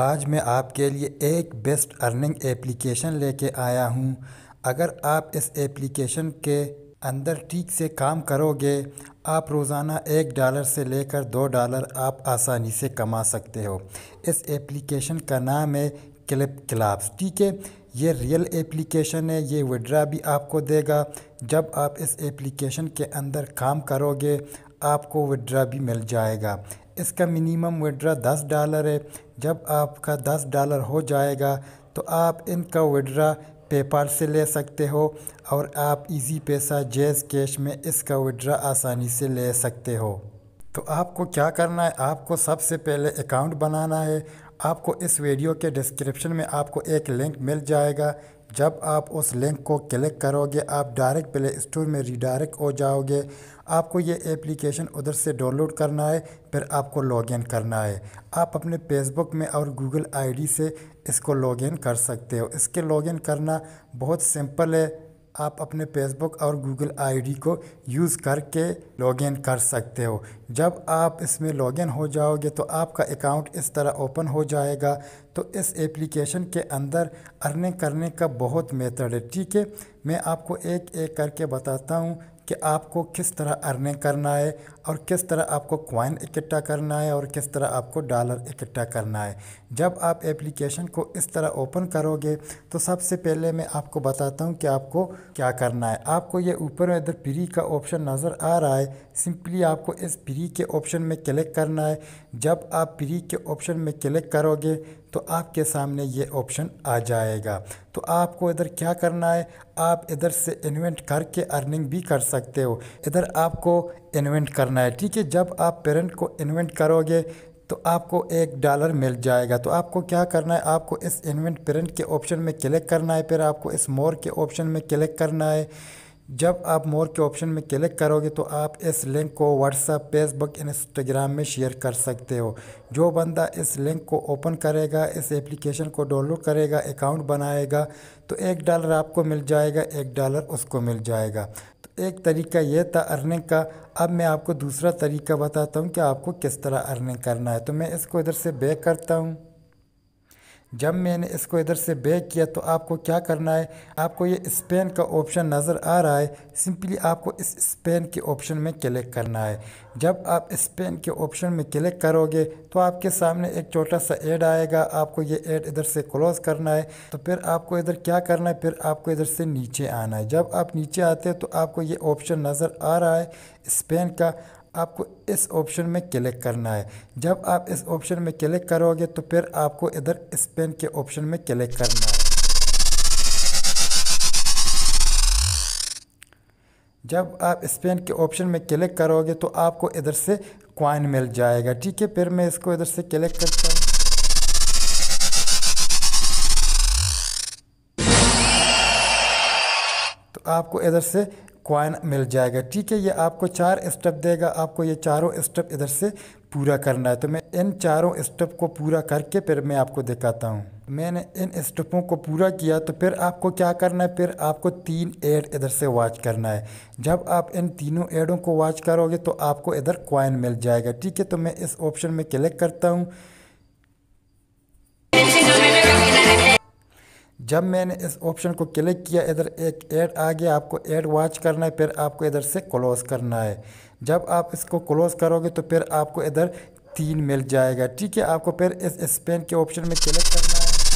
आज मैं आपके लिए एक बेस्ट अर्निंग एप्लीकेशन लेके आया हूँ अगर आप इस एप्लीकेशन के अंदर ठीक से काम करोगे आप रोज़ाना एक डॉलर से लेकर दो डॉलर आप आसानी से कमा सकते हो इस एप्लीकेशन का नाम है क्लिप क्लाब्स ठीक है ये रियल एप्लीकेशन है ये विड्रा भी आपको देगा जब आप इस एप्लीकेशन के अंदर काम करोगे आपको विड्रा भी मिल जाएगा इसका मिनिमम विड्रा दस डॉलर है जब आपका दस डॉलर हो जाएगा तो आप इनका विड्रा पेपाल से ले सकते हो और आप इजी पैसा जेज़ कैश में इसका विड्रा आसानी से ले सकते हो तो आपको क्या करना है आपको सबसे पहले अकाउंट बनाना है आपको इस वीडियो के डिस्क्रिप्शन में आपको एक लिंक मिल जाएगा जब आप उस लिंक को क्लिक करोगे आप डायरेक्ट प्ले स्टोर में रिडायरेक्ट हो जाओगे आपको ये एप्लीकेशन उधर से डाउनलोड करना है फिर आपको लॉगिन करना है आप अपने फेसबुक में और गूगल आईडी से इसको लॉगिन कर सकते हो इसके लॉगिन करना बहुत सिंपल है आप अपने फेसबुक और गूगल आईडी को यूज़ करके लॉगिन कर सकते हो जब आप इसमें लॉगिन हो जाओगे तो आपका अकाउंट इस तरह ओपन हो जाएगा तो इस एप्लीकेशन के अंदर अर्निंग करने का बहुत मेथड है ठीक है मैं आपको एक एक करके बताता हूँ कि आपको किस तरह अर्निंग करना है और किस तरह आपको क्वाइन इकट्ठा करना है और किस तरह आपको डॉलर इकट्ठा करना है जब आप एप्लीकेशन को इस तरह ओपन करोगे तो सबसे पहले मैं आपको बताता हूँ कि आपको क्या करना है आपको ये ऊपर में इधर प्री का ऑप्शन नज़र आ रहा है सिंपली आपको इस प्री के ऑप्शन में क्लिक करना है जब आप प्री के ऑप्शन में क्लिक करोगे तो आपके सामने ये ऑप्शन आ जाएगा तो आपको इधर क्या करना है आप इधर से इन्वेंट करके अर्निंग भी कर सकते हो इधर आपको इन्वेंट करना है ठीक है जब आप पेरेंट को इन्वेंट करोगे तो आपको एक डॉलर मिल जाएगा तो आपको क्या करना है आपको इस इन्वेंट पेरेंट के ऑप्शन में क्लिक करना है फिर आपको इस मोर के ऑप्शन में क्लिक करना है जब आप मोर के ऑप्शन में क्लिक करोगे तो आप इस लिंक को व्हाट्सएप फेसबुक इंस्टाग्राम में शेयर कर सकते हो जो बंदा इस लिंक को ओपन करेगा इस एप्लीकेशन को डाउनलोड करेगा अकाउंट बनाएगा तो एक डॉलर आपको मिल जाएगा एक डॉलर उसको मिल जाएगा एक तरीका यह था अर्निंग का अब मैं आपको दूसरा तरीका बताता हूँ कि आपको किस तरह अर्निंग करना है तो मैं इसको इधर से बैक करता हूँ जब मैंने इसको इधर से बैक किया तो आपको क्या करना है आपको ये स्पेन का ऑप्शन नज़र आ रहा है सिंपली आपको इस स्पेन के ऑप्शन में क्लिक करना है जब आप स्पेन के ऑप्शन में क्लिक करोगे तो आपके सामने एक छोटा सा ऐड आएगा आपको ये ऐड इधर से क्लोज़ करना है तो फिर आपको इधर क्या करना है फिर आपको इधर से नीचे आना है जब आप नीचे आते हैं तो आपको ये ऑप्शन नज़र आ रहा है स्पेन का आपको इस ऑप्शन में क्लिक करना है जब आप इस ऑप्शन में क्लिक करोगे तो फिर आपको इधर स्पेन के ऑप्शन में क्लिक करना है जब आप स्पेन के ऑप्शन में क्लिक करोगे तो आपको इधर से क्वाइन मिल जाएगा ठीक है फिर मैं इसको इधर से क्लिक करता हूँ तो आपको इधर से कॉइन मिल जाएगा ठीक है ये आपको चार स्टेप देगा आपको ये चारों स्टेप इधर से पूरा करना है तो मैं इन चारों स्टेप को पूरा करके फिर मैं आपको दिखाता हूँ मैंने इन स्टेपों को पूरा किया तो फिर आपको क्या करना है फिर आपको तीन एड इधर से वॉच करना है जब आप इन तीनों एडों को वॉच करोगे तो आपको इधर कॉइन मिल जाएगा ठीक है तो मैं इस ऑप्शन में क्लिक करता हूँ जब मैंने इस ऑप्शन को क्लिक किया इधर एक ऐड आ गया आपको ऐड वॉच करना है फिर आपको इधर से क्लोज़ करना है जब आप इसको क्लोज़ करोगे तो फिर आपको इधर तीन मिल जाएगा ठीक है आपको फिर इस स्पेन के ऑप्शन में क्लिक करना है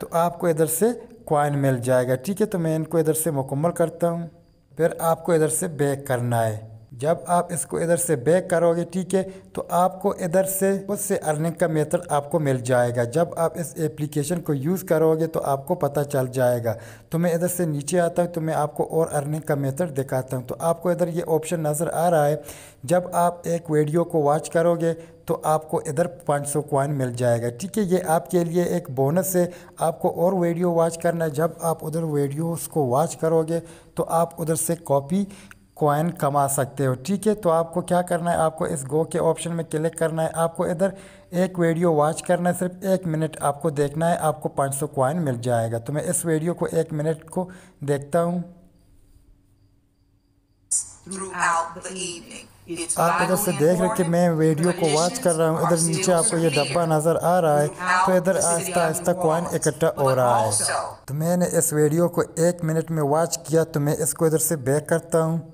तो आपको इधर से क्वाइन मिल जाएगा ठीक है तो मैं इनको इधर से मुकम्मल करता हूँ फिर आपको इधर से बैक करना है जब आप इसको इधर से बैक करोगे ठीक है तो आपको इधर से खुद से अर्निंग का मेथड आपको मिल जाएगा जब आप इस एप्लीकेशन को यूज़ करोगे तो आपको पता चल जाएगा तो मैं इधर से नीचे आता हूँ तो मैं आपको और अर्निंग का मेथड दिखाता हूँ तो आपको इधर ये ऑप्शन नज़र आ रहा है जब आप एक वीडियो को वॉच करोगे तो आपको इधर 500 सौ क्वाइन मिल जाएगा ठीक है ये आपके लिए एक बोनस है आपको और वीडियो वॉच करना है जब आप उधर वीडियोस को वॉच करोगे तो आप उधर से कॉपी कॉइन कमा सकते हो ठीक है तो आपको क्या करना है आपको इस गो के ऑप्शन में क्लिक करना है आपको इधर एक वीडियो वॉच करना है सिर्फ एक मिनट आपको देखना है आपको 500 सौ कॉइन मिल जाएगा तो मैं इस वीडियो को एक मिनट को देखता हूँ आप इधर से देख रहे कि मैं वीडियो को वॉच कर रहा हूँ इधर नीचे आपको ये डब्बा नज़र आ रहा है तो इधर आहिस्ता आहिस्ता कॉइन इकट्ठा हो रहा है तो मैंने इस वीडियो को एक मिनट में वॉच किया तो मैं इसको इधर से बैक करता हूँ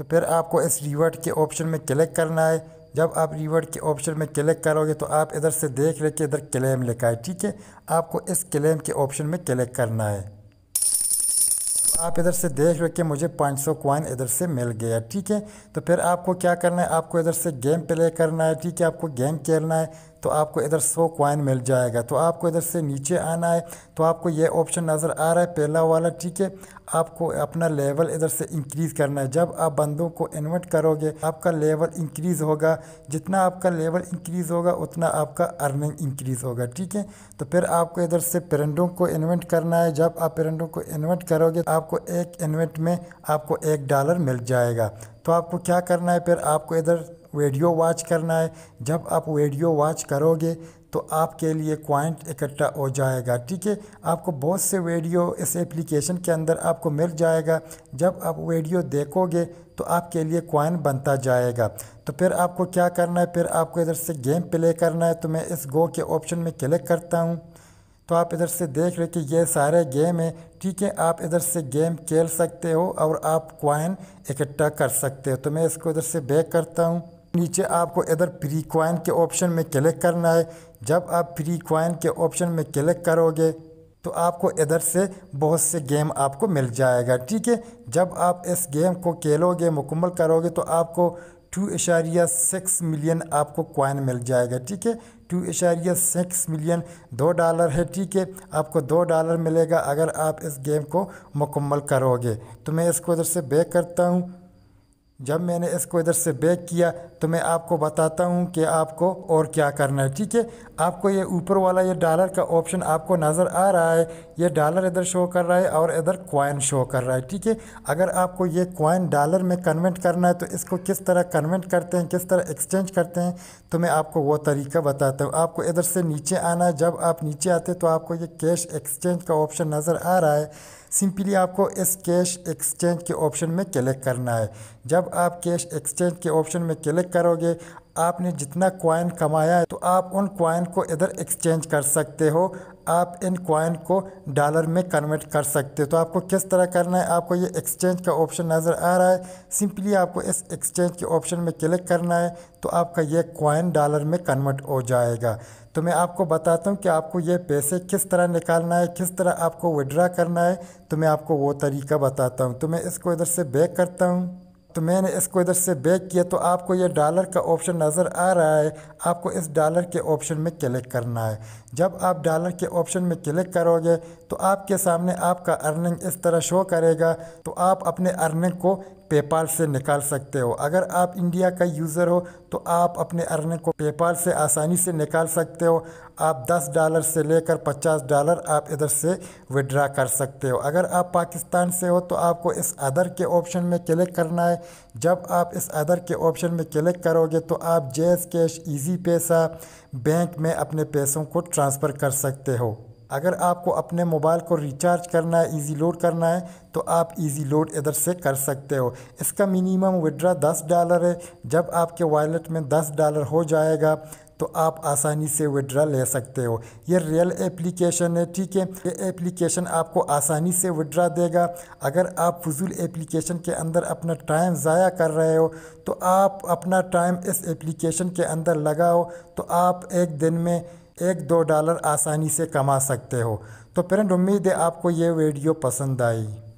तो फिर आपको इस रिवर्ट के ऑप्शन में क्लिक करना है जब आप रिवर्ट के ऑप्शन में क्लिक करोगे तो आप इधर से देख रहे कि इधर क्लेम लिखा है ठीक है आपको इस क्लेम के ऑप्शन में क्लिक करना है तो आप इधर से देख रहे कि मुझे 500 क्वाइन इधर से मिल गया ठीक है तो फिर आपको क्या करना है आपको इधर से गेम प्ले करना है ठीक है आपको गेम खेलना है तो आपको इधर सौ कॉइन मिल जाएगा तो आपको इधर से नीचे आना है तो आपको ये ऑप्शन नज़र आ रहा है पहला वाला ठीक है आपको अपना लेवल इधर से इंक्रीज़ करना है जब आप बंदों को इन्वर्ट करोगे आपका लेवल इंक्रीज़ होगा जितना आपका लेवल इंक्रीज़ होगा उतना आपका अर्निंग इंक्रीज़ होगा ठीक है तो फिर आपको इधर से पेरेंटों को इन्वेंट करना है जब आप पेरेंटों को इन्वेंट करोगे तो आपको एक इन्वेंट में आपको एक डॉलर मिल जाएगा तो आपको क्या करना है फिर आपको इधर वीडियो वॉच करना है जब आप वीडियो वॉच करोगे तो आपके लिए क्वाइंट इकट्ठा हो जाएगा ठीक है आपको बहुत से वीडियो इस एप्लीकेशन के अंदर आपको मिल जाएगा जब आप वीडियो देखोगे तो आपके लिए क्वाइन बनता जाएगा तो फिर आपको क्या करना है फिर आपको इधर से गेम प्ले करना है तो मैं इस गो के ऑप्शन में क्लिक करता हूँ तो आप इधर से देख रहे कि ये सारे गेम हैं ठीक है आप इधर से गेम खेल सकते हो और आप क्वाइन इकट्ठा कर सकते हो तो मैं इसको इधर से बैक करता हूँ नीचे आपको इधर फ्री क्वाइन के ऑप्शन में क्लिक करना है जब आप फ्री क्वाइन के ऑप्शन में क्लिक करोगे तो आपको इधर से बहुत से गेम आपको मिल जाएगा ठीक है जब आप इस गेम को खेलोगे मुकम्मल करोगे तो आपको टू इशारिया सिक्स मिलियन आपको क्वाइन मिल जाएगा ठीक है टू इशारिया सिक्स मिलियन दो डॉलर है ठीक है आपको दो डॉलर मिलेगा अगर आप इस गेम को मुकम्मल करोगे तो मैं इसको इधर से बैक करता हूँ जब मैंने इसको इधर से बैक किया तो मैं आपको बताता हूँ कि आपको और क्या करना है ठीक है आपको ये ऊपर वाला ये डॉलर का ऑप्शन आपको नज़र आ रहा है ये डॉलर इधर शो कर रहा है और इधर कॉइन शो कर रहा है ठीक है अगर आपको ये कॉइन डॉलर में कन्वर्ट करना है तो इसको किस तरह कन्वर्ट करते हैं किस तरह एक्सचेंज करते हैं तो मैं आपको वो तरीका बताता हूँ आपको इधर से नीचे आना है जब आप नीचे आते तो आपको ये कैश एक्सचेंज का ऑप्शन नज़र आ रहा है सिंपली आपको इस कैश एक्सचेंज के ऑप्शन में क्लिक करना है जब आप कैश एक्सचेंज के ऑप्शन में क्लिक करोगे आपने जितना कॉइन कमाया है तो आप उन कॉइन को इधर एक्सचेंज कर सकते हो आप इन कॉइन को डॉलर में कन्वर्ट कर सकते हो तो आपको किस तरह करना है आपको ये एक्सचेंज का ऑप्शन नज़र आ रहा है सिंपली आपको इस एक्सचेंज के ऑप्शन में क्लिक करना है तो आपका ये कॉइन डॉलर में कन्वर्ट हो जाएगा तो मैं आपको बताता हूँ कि आपको ये पैसे किस तरह निकालना है किस तरह आपको विड्रा करना है तो मैं आपको वो तरीका बताता हूँ तो मैं इसको इधर से बैक करता हूँ तो मैंने इसको इधर से बैक किया तो आपको ये डॉलर का ऑप्शन नज़र आ रहा है आपको इस डॉलर के ऑप्शन में क्लिक करना है जब आप डॉलर के ऑप्शन में क्लिक करोगे तो आपके सामने आपका अर्निंग इस तरह शो करेगा तो आप अपने अर्निंग को पेपाल से निकाल सकते हो अगर आप इंडिया का यूज़र हो तो आप अपने अर्निंग को पेपाल से आसानी से निकाल सकते हो आप 10 डॉलर से लेकर 50 डॉलर आप इधर से विड्रा कर सकते हो अगर आप पाकिस्तान से हो तो आपको इस अदर के ऑप्शन में क्लिक करना है जब आप इस अदर के ऑप्शन में क्लिक करोगे तो आप जेज कैश ईजी पैसा बैंक में अपने पैसों को ट्रांसफ़र कर सकते हो अगर आपको अपने मोबाइल को रिचार्ज करना है इजी लोड करना है तो आप इजी लोड इधर से कर सकते हो इसका मिनिमम विड्रा दस डॉलर है जब आपके वॉलेट में दस डॉलर हो जाएगा तो आप आसानी से विड्रा ले सकते हो ये रियल एप्लीकेशन है ठीक है ये एप्लीकेशन आपको आसानी से विड्रा देगा अगर आप फजूल एप्लीकेशन के अंदर अपना टाइम ज़ाया कर रहे हो तो आप अपना टाइम इस एप्लीकेशन के अंदर लगाओ तो आप एक दिन में एक दो डॉलर आसानी से कमा सकते हो तो फ्रेंड उम्मीद है आपको ये वीडियो पसंद आई